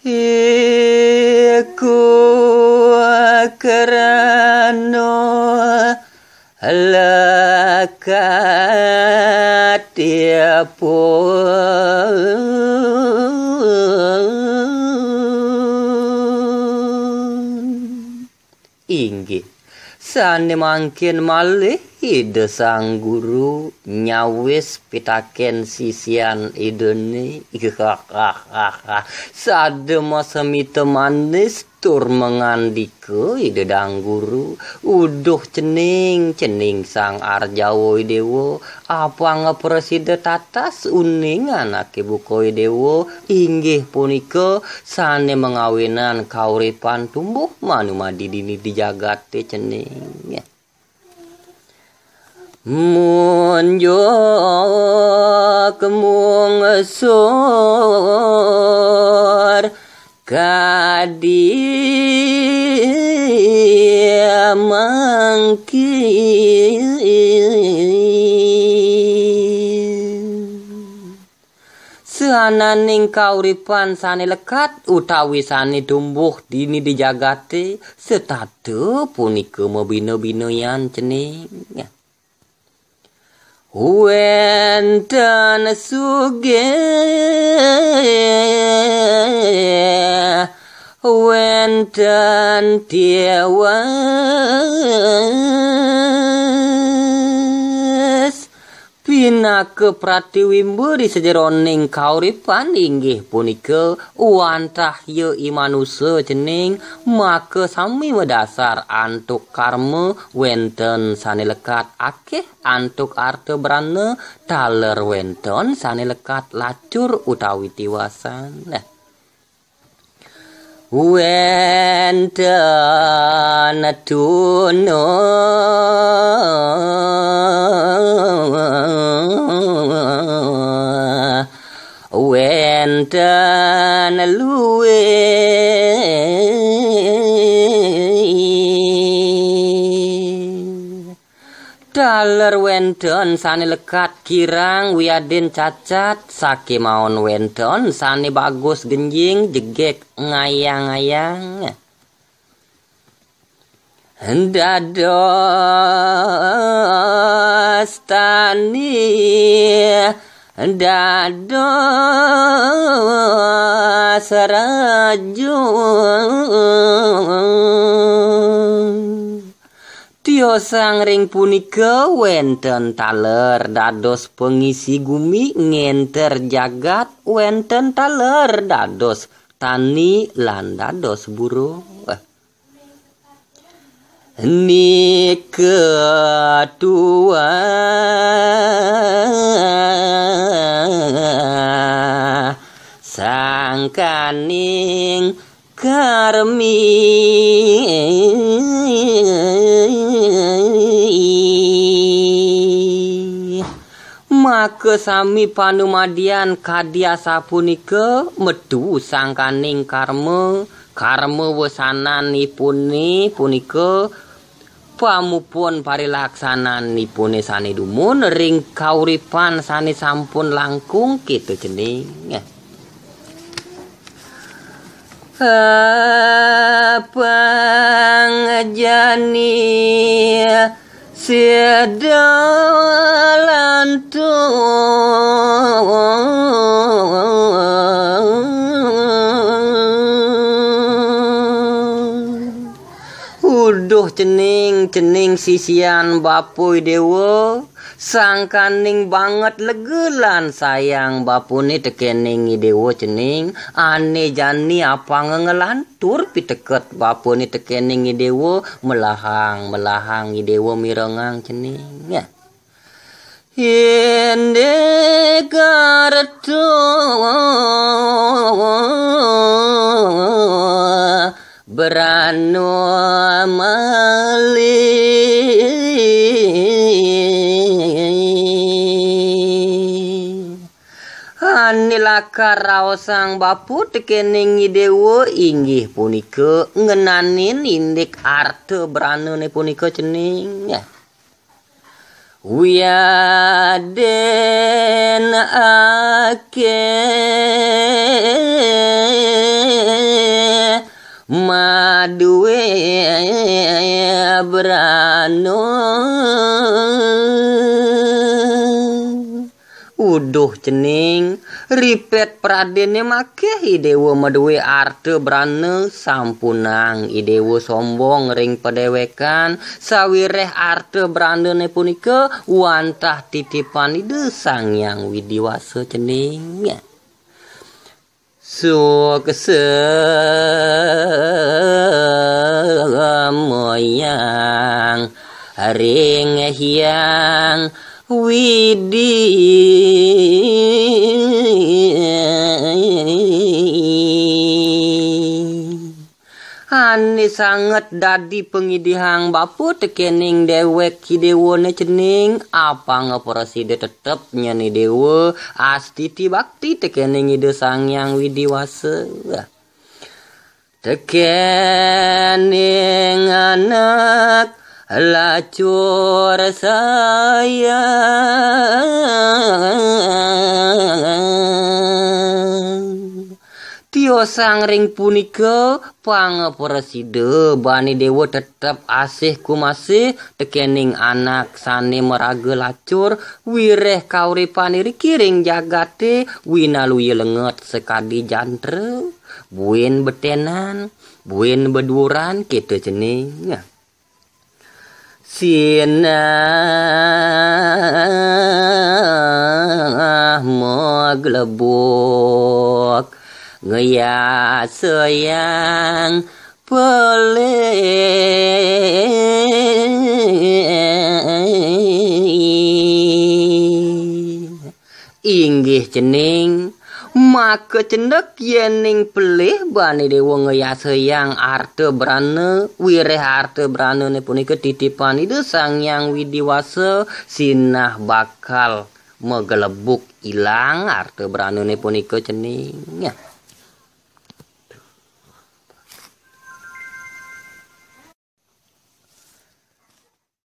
Iku akrano laka tiapu Inggi, sani mangkin malih Ide sang guru nyawis pitaken sisian idene sade masamite manis tur mengandike ide dang guru uduh cening cening sang arjawo idewo apa ngepreside tatas uning anak ibu koi dewo inggih punike sane mengawinan kauripan tumbuh manumadi dini dijagate cening muôn giọt muôn sốt cả đi mang Sananing kauripan sani lekat utawi sani tumbuh dini dijagati setatu punika mebina-bina yang cening. huwentana suge huwentan tiawa Dina kepratiwimbu di sejeroning kauripan inggih punika wantah ye imanuse jening maka sami medasar antuk karma wenten sane lekat akeh antuk arte berane taler wenten sane lekat lacur utawi tiwasan. when the natuno Bener wendon sani lekat kirang wiadin cacat saki maon wendon sani bagus genjing jegek ngayang-ngayang. Dados tani dados seraju Tio ring punika wenten taler dados pengisi gumi ngenter jagat wenten taler dados tani landa dos Buru eh. ni ketua sangkaning karming Maka sami panumadian kadiasa punika medu sangkaning karma karma wesanani puni punika pamupun parilaksanani puni sani dumun ring kauripan sani sampun langkung kita gitu jening. Abang Jani Sedalan Uduh cening cening sisian dewo Dewa sangkaning banget legelan sayang bapune tekening Dewo cening ane jani apa ngelantur pi teket bapune tekening dewo melahang melahang dewo mirengang cening ya Inde kartu Beranu amali Anilaka raosang bapu tekening dewa inggih punika ngenanin indik arte beranune punika cening ya. Wiyaden aken madue brano Uduh CENING ripet pradene makeh idewo meduwe arte brane sampunang idewo sombong ring pedewekan sawireh arte brane punika wantah titipan ide sang yang widiwasa CENINGNYA suốt xưa mọi nhàng riêng hiang quy Ini sangat dadi pengidihang bapu tekening dewek ki dewa ne cening apa ngoperasi de tetep nyani dewa astiti bakti tekening ide sang yang widiwasa tekening anak lacur sayang Tio ring punika pangepreside bani dewa tetap asih ku masih tekening anak sane merage lacur wireh kauripan iri jagate winaluye lenget sekadi jantra, buin betenan buin beduran kita jening Sina maglebok ngeya seyang pelih inggih jening Maka cendek yening pelih bani dewa ngeyase yang arte brane wireh arte brane nepuni ketitipan itu sang yang widiwase sinah bakal megelebuk ilang arte brane nepuni kecening.